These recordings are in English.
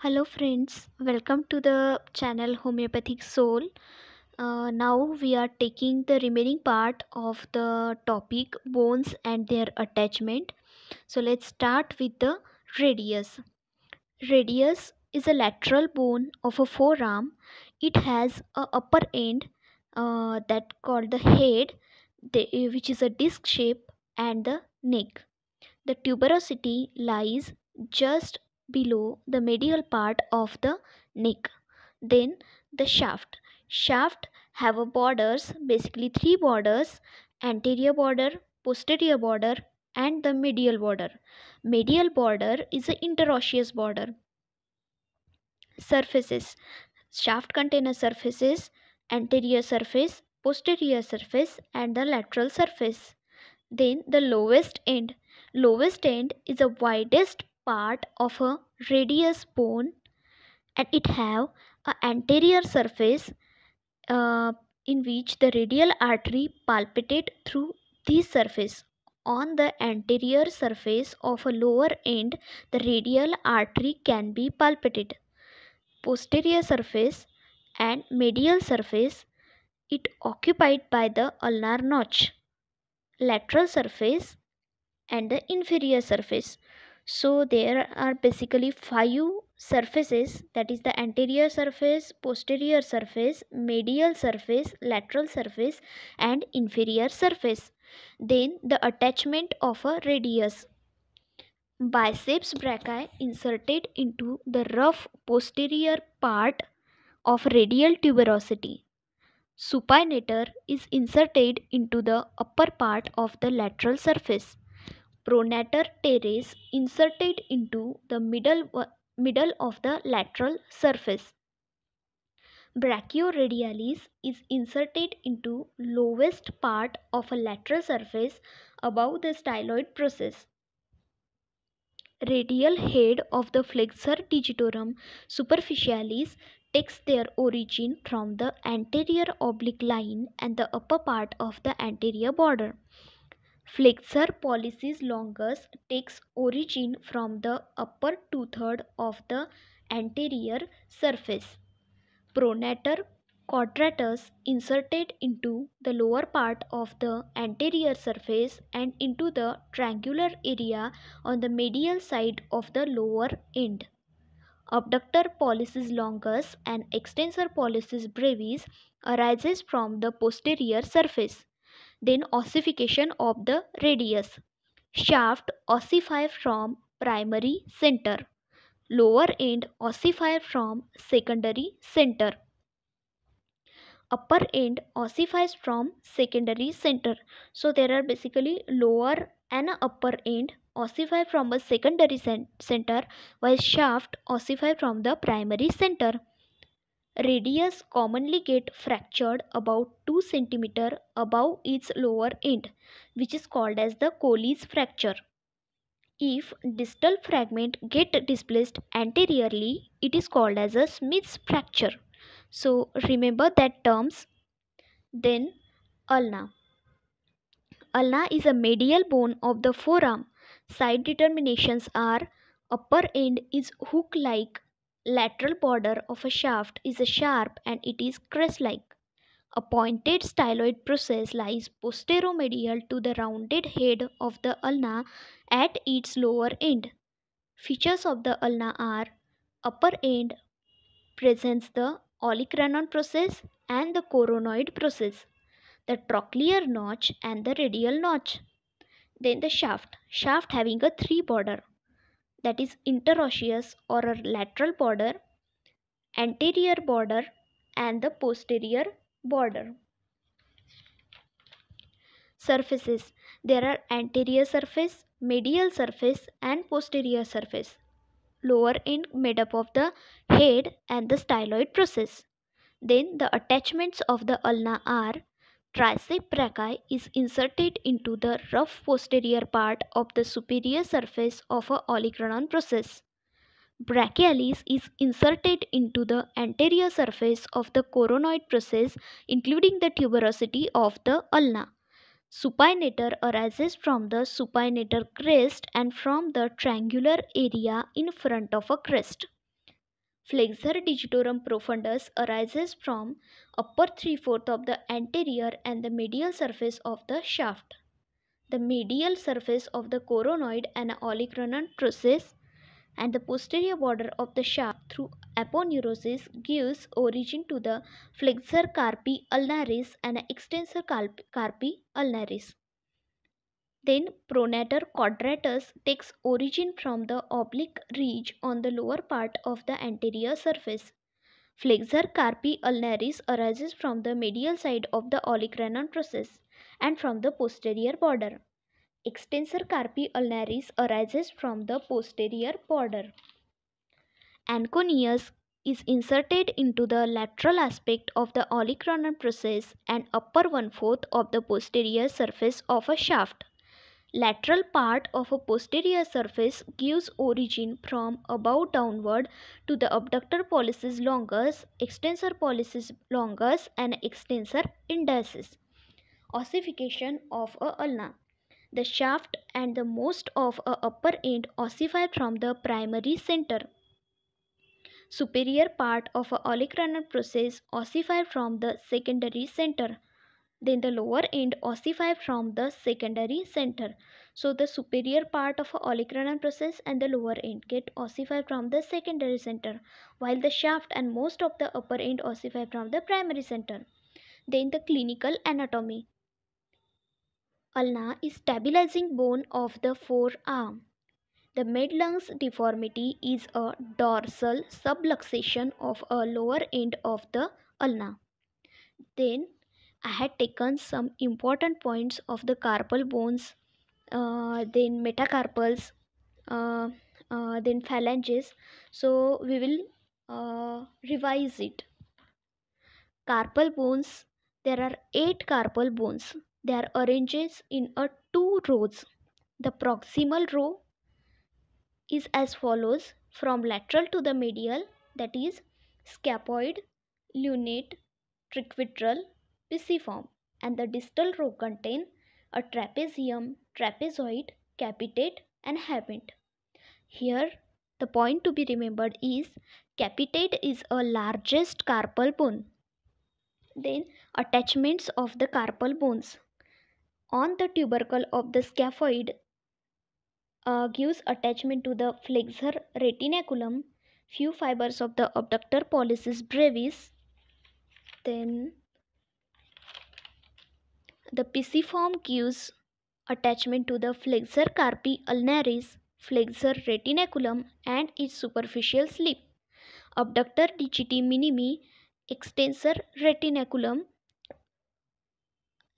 Hello friends, welcome to the channel Homeopathic Soul. Uh, now we are taking the remaining part of the topic bones and their attachment. So let's start with the radius. Radius is a lateral bone of a forearm. It has a upper end uh, that called the head the, which is a disc shape and the neck. The tuberosity lies just below the medial part of the neck. Then the shaft. Shaft have a borders, basically three borders, anterior border, posterior border and the medial border. Medial border is the interosseous border. Surfaces. Shaft container surfaces, anterior surface, posterior surface and the lateral surface. Then the lowest end. Lowest end is the widest part of a radius bone and it have a anterior surface uh, in which the radial artery palpitate through this surface on the anterior surface of a lower end the radial artery can be palpated posterior surface and medial surface it occupied by the ulnar notch lateral surface and the inferior surface so there are basically five surfaces that is the anterior surface posterior surface medial surface lateral surface and inferior surface then the attachment of a radius biceps brachii inserted into the rough posterior part of radial tuberosity supinator is inserted into the upper part of the lateral surface pronator teres inserted into the middle, middle of the lateral surface. Brachioradialis is inserted into lowest part of a lateral surface above the styloid process. Radial head of the flexor digitorum superficialis takes their origin from the anterior oblique line and the upper part of the anterior border. Flexor pollicis longus takes origin from the upper two-third of the anterior surface. Pronator quadratus inserted into the lower part of the anterior surface and into the triangular area on the medial side of the lower end. Abductor pollicis longus and extensor pollicis brevis arises from the posterior surface then ossification of the radius. Shaft ossify from primary center. Lower end ossify from secondary center. Upper end ossifies from secondary center. So there are basically lower and upper end ossify from a secondary center while shaft ossify from the primary center radius commonly get fractured about 2 cm above its lower end which is called as the Colles fracture. If distal fragment get displaced anteriorly it is called as a Smith's fracture. So remember that terms. Then ulna. Ulna is a medial bone of the forearm. Side determinations are upper end is hook like Lateral border of a shaft is sharp and it is crest-like. A pointed styloid process lies posteromedial to the rounded head of the ulna at its lower end. Features of the ulna are upper end presents the olecranon process and the coronoid process, the trochlear notch and the radial notch. Then the shaft, shaft having a three border that is interosseous or a lateral border, anterior border and the posterior border. Surfaces. There are anterior surface, medial surface and posterior surface. Lower end made up of the head and the styloid process. Then the attachments of the ulna are Tricep brachii is inserted into the rough posterior part of the superior surface of a olecranon process. Brachialis is inserted into the anterior surface of the coronoid process including the tuberosity of the ulna. Supinator arises from the supinator crest and from the triangular area in front of a crest. Flexor digitorum profundus arises from upper three-fourth of the anterior and the medial surface of the shaft. The medial surface of the coronoid and olecranon process and the posterior border of the shaft through aponeurosis gives origin to the flexor carpi ulnaris and extensor carpi ulnaris. Then pronator quadratus takes origin from the oblique ridge on the lower part of the anterior surface. Flexor carpi ulnaris arises from the medial side of the olecranon process and from the posterior border. Extensor carpi ulnaris arises from the posterior border. Anconius is inserted into the lateral aspect of the olecranon process and upper one-fourth of the posterior surface of a shaft lateral part of a posterior surface gives origin from above downward to the abductor pollicis longus, extensor pollicis longus and extensor indices. Ossification of a ulna. The shaft and the most of a upper end ossify from the primary center. Superior part of a olecranon process ossify from the secondary center then the lower end ossify from the secondary center. So the superior part of olecranon process and the lower end get ossify from the secondary center, while the shaft and most of the upper end ossify from the primary center. Then the clinical anatomy. Ulna is stabilizing bone of the forearm. The midlungs deformity is a dorsal subluxation of a lower end of the ulna. Then I had taken some important points of the carpal bones, uh, then metacarpals, uh, uh, then phalanges. So we will uh, revise it. Carpal bones. There are eight carpal bones. They are arranged in a two rows. The proximal row is as follows from lateral to the medial that is scapoid, lunate, triquetral, pisiform and the distal row contain a trapezium, trapezoid, capitate and habit. Here the point to be remembered is capitate is a largest carpal bone. Then attachments of the carpal bones on the tubercle of the scaphoid uh, gives attachment to the flexor retinaculum, few fibers of the abductor pollicis brevis, then the pisiform gives attachment to the flexor carpi ulnaris, flexor retinaculum and its superficial slip. Abductor digiti minimi, extensor retinaculum.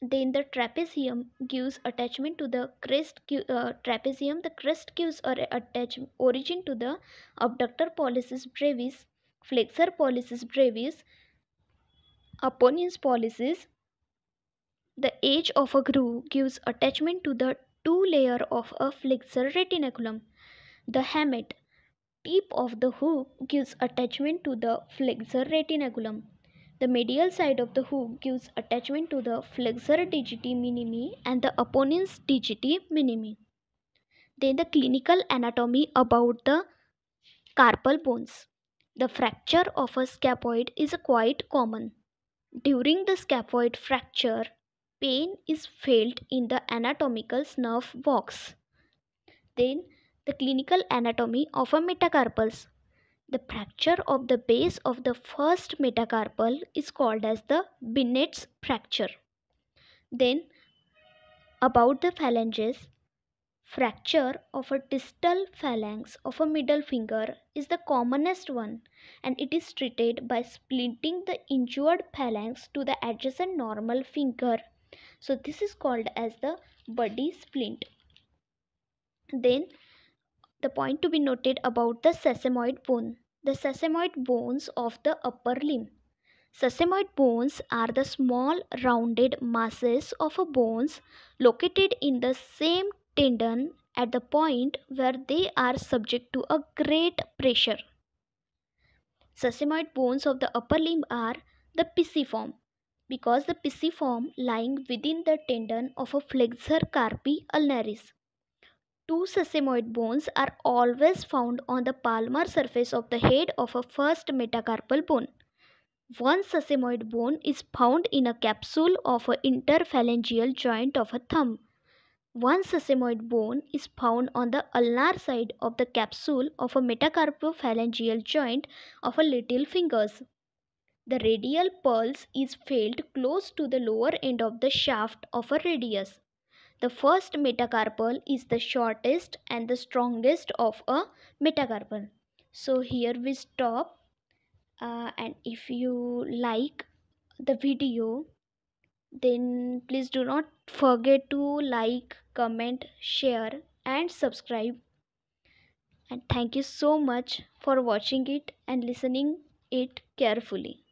Then the trapezium gives attachment to the crest uh, trapezium. The crest gives or attach origin to the abductor pollicis brevis, flexor pollicis brevis, opponens pollicis, the edge of a groove gives attachment to the two layer of a flexor retinaculum. The hammet tip of the hook gives attachment to the flexor retinaculum. The medial side of the hook gives attachment to the flexor digiti minimi and the opponent's digiti minimi. Then the clinical anatomy about the carpal bones. The fracture of a scapoid is quite common. During the scapoid fracture, Pain is felt in the anatomical nerve box. Then the clinical anatomy of a metacarpals. The fracture of the base of the first metacarpal is called as the Binet's fracture. Then about the phalanges, fracture of a distal phalanx of a middle finger is the commonest one and it is treated by splinting the injured phalanx to the adjacent normal finger so this is called as the body splint then the point to be noted about the sesamoid bone the sesamoid bones of the upper limb sesamoid bones are the small rounded masses of bones located in the same tendon at the point where they are subject to a great pressure. Sesamoid bones of the upper limb are the pisiform, because the pisiform lying within the tendon of a flexor carpi ulnaris. Two sesamoid bones are always found on the palmar surface of the head of a first metacarpal bone. One sesamoid bone is found in a capsule of an interphalangeal joint of a thumb. One sesamoid bone is found on the ulnar side of the capsule of a metacarpophalangeal joint of a little fingers. The radial pulse is felt close to the lower end of the shaft of a radius. The first metacarpal is the shortest and the strongest of a metacarpal. So here we stop uh, and if you like the video then please do not forget to like, comment, share and subscribe and thank you so much for watching it and listening it carefully.